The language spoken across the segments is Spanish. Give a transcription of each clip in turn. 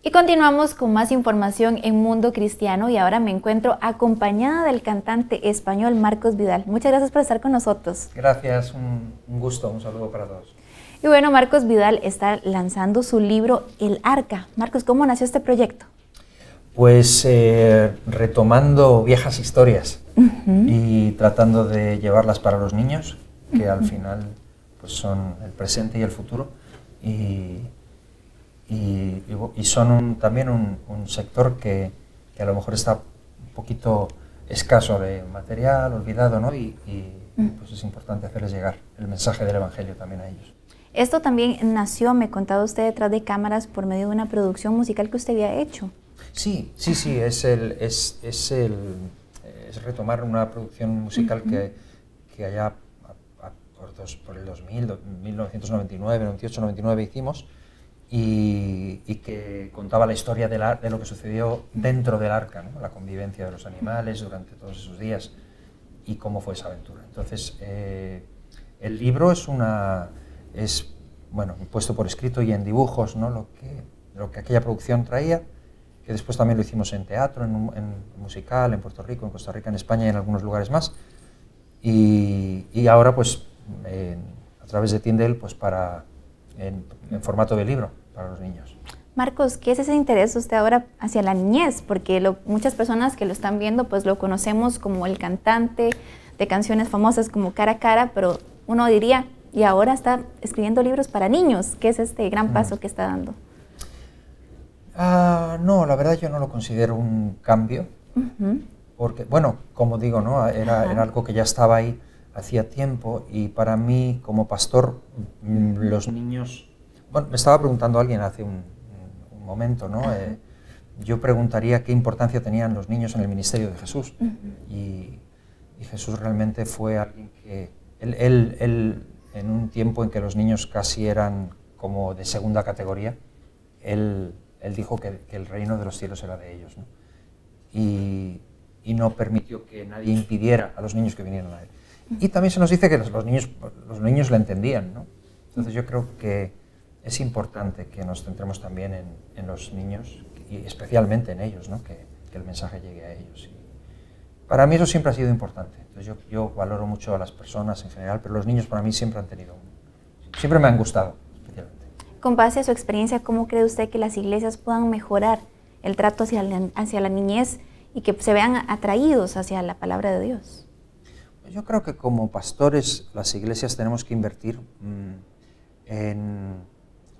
Y continuamos con más información en Mundo Cristiano y ahora me encuentro acompañada del cantante español Marcos Vidal. Muchas gracias por estar con nosotros. Gracias, un, gusto, un saludo para todos. Y bueno, Marcos Vidal está lanzando su libro El Arca. Marcos, ¿cómo nació este proyecto? Pues eh, retomando viejas historias y tratando de llevarlas para los niños, que al final pues, son el presente y el futuro. Y y, son también un, sector que, a lo mejor está un poquito escaso de material, olvidado, ¿no? Y, mm. pues es importante hacerles llegar el mensaje del Evangelio también a ellos. Esto también nació, me contaba usted detrás de cámaras, por medio de una producción musical que usted había hecho. Sí, sí, sí, es, el, es, es, el, es retomar una producción musical que, que, allá por, dos, por, el 2000, 1999, 98, 99 hicimos, y, que contaba la historia de, lo que sucedió dentro del arca, la convivencia de los animales durante todos esos días y cómo fue esa aventura. Entonces, eh, el libro es una es bueno puesto por escrito y en dibujos, ¿no? Lo que lo que aquella producción traía, que después también lo hicimos en teatro, en, musical, en Puerto Rico, en Costa Rica, en España y en algunos lugares más. Y, ahora, pues, a través de Tindel, pues para en, en formato de libro los niños. Marcos, ¿qué es ese interés usted ahora hacia la niñez? Porque muchas personas que lo están viendo, pues lo conocemos como el cantante de canciones famosas como Cara a Cara, pero uno diría, y ahora está escribiendo libros para niños. ¿Qué es este gran mm. paso que está dando? Ah, no, la verdad yo no lo considero un cambio, porque, bueno, como digo, ¿no? Era, era, algo que ya estaba ahí hacía tiempo y para mí como pastor mm, los niños bueno, me estaba preguntando alguien hace un, momento, ¿no? Eh, yo preguntaría qué importancia tenían los niños en el ministerio de Jesús. y, Jesús realmente fue alguien que... Él, él, en un tiempo en que los niños casi eran como de segunda categoría, él, él dijo que, el reino de los cielos era de ellos. ¿no? Y, no permitió que nadie impidiera a los niños que vinieran a él. Y también se nos dice que los, niños, los niños le entendían. ¿no? Entonces yo creo que es importante que nos centremos también en, los niños y especialmente en ellos, ¿no? que, el mensaje llegue a ellos. para mí eso siempre ha sido importante. Entonces yo, valoro mucho a las personas en general, pero los niños para mí siempre han tenido, siempre me han gustado. Especialmente. Con base a su experiencia, ¿cómo cree usted que las iglesias puedan mejorar el trato hacia la, hacia la niñez y que se vean atraídos hacia la palabra de Dios? Yo creo que como pastores las iglesias tenemos que invertir mm, en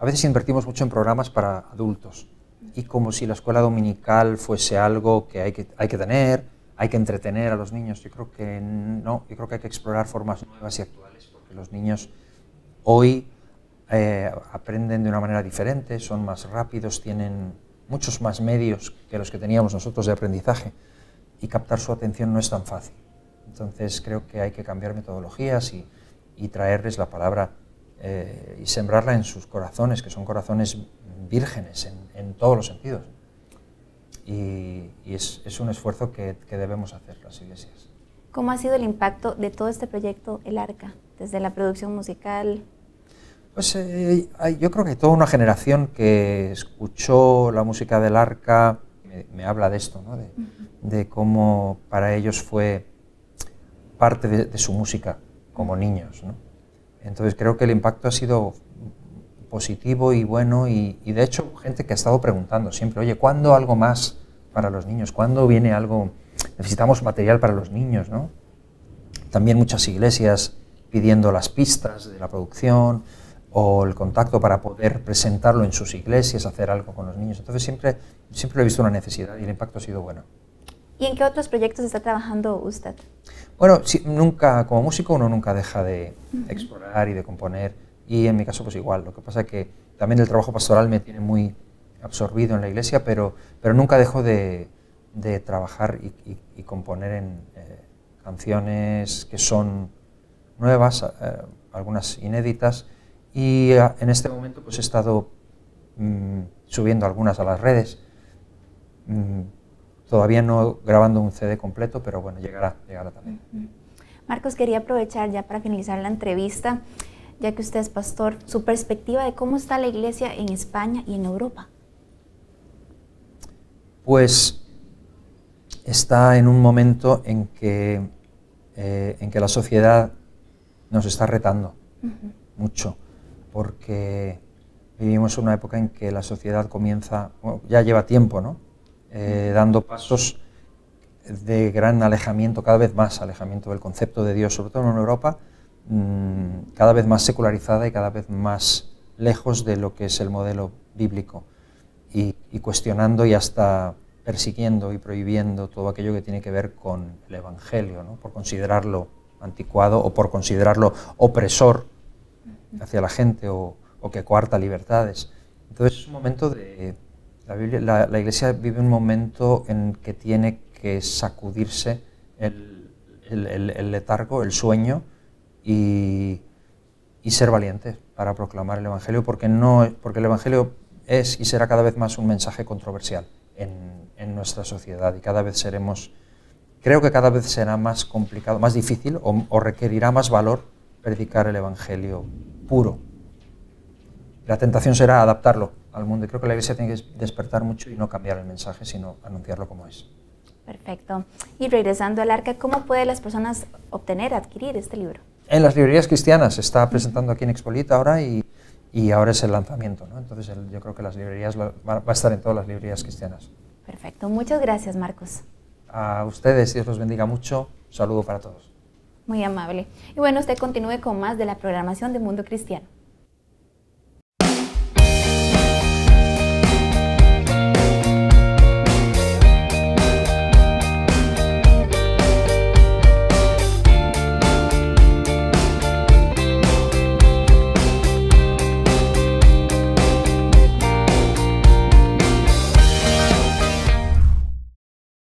a veces invertimos mucho en programas para adultos y como si la escuela dominical fuese algo que hay que, hay que tener, hay que entretener a los niños. Yo creo que no, yo creo que hay que explorar formas nuevas y actuales porque los niños hoy eh, aprenden de una manera diferente, son más rápidos, tienen muchos más medios que los que teníamos nosotros de aprendizaje y captar su atención no es tan fácil. Entonces creo que hay que cambiar metodologías y, y traerles la palabra eh, y sembrarla en sus corazones, que son corazones vírgenes en, todos los sentidos. Y, es, un esfuerzo que, debemos hacer las iglesias. ¿Cómo ha sido el impacto de todo este proyecto, el Arca, desde la producción musical, pues eh, yo creo que toda una generación que escuchó la música del arca, me, habla de esto, ¿no? de, cómo para ellos fue parte de, de su música como niños. ¿no? Entonces creo que el impacto ha sido positivo y bueno y, de hecho gente que ha estado preguntando siempre, oye, ¿cuándo algo más para los niños? ¿Cuándo viene algo? Necesitamos material para los niños, ¿no? También muchas iglesias pidiendo las pistas de la producción o el contacto para poder presentarlo en sus iglesias, hacer algo con los niños. Entonces siempre, siempre he visto una necesidad y el impacto ha sido bueno. ¿Y en qué otros proyectos está trabajando usted? Bueno, nunca, como músico uno nunca deja de explorar y de componer, y en mi caso pues igual, lo que pasa es que también el trabajo pastoral me tiene muy absorbido en la iglesia, pero, pero nunca dejo de, trabajar y, componer en eh, canciones que son nuevas, eh, algunas inéditas, y eh, en este momento pues he estado mm, subiendo algunas a las redes. Mm, Todavía no grabando un CD completo, pero bueno, llegará, llegará también. Marcos, quería aprovechar ya para finalizar la entrevista, ya que usted es pastor, su perspectiva de cómo está la iglesia en España y en Europa. Pues está en un momento en que, eh, en que la sociedad nos está retando mucho, porque vivimos una época en que la sociedad comienza, ya lleva tiempo, ¿no? Eh, dando pasos de gran alejamiento, cada vez más alejamiento del concepto de Dios, sobre todo en Europa mm, cada vez más secularizada y cada vez más lejos de lo que es el modelo bíblico y, cuestionando y hasta persiguiendo y prohibiendo todo aquello que tiene que ver con el Evangelio, por considerarlo anticuado o por considerarlo opresor hacia la gente o, o que coarta libertades. Entonces es un momento de la, la, Iglesia vive un momento en que tiene que sacudirse el, letargo, el sueño y, ser valiente para proclamar el Evangelio, porque, no, porque el Evangelio es y será cada vez más un mensaje controversial en, nuestra sociedad y cada vez seremos, creo que cada vez será más complicado, más difícil o requerirá más valor predicar el Evangelio puro. La tentación será adaptarlo al mundo. Y creo que la Iglesia tiene que despertar mucho y no cambiar el mensaje, sino anunciarlo como es. Perfecto. Y regresando al arca, ¿cómo pueden las personas obtener, adquirir este libro? En las librerías cristianas. Se está presentando aquí en Expolita ahora y, y ahora es el lanzamiento. ¿no? Entonces yo creo que las librerías va, a estar en todas las librerías cristianas. Perfecto. Muchas gracias, Marcos. A ustedes, Dios los bendiga mucho. saludo para todos. Muy amable. Y bueno, usted continúe con más de la programación de Mundo Cristiano.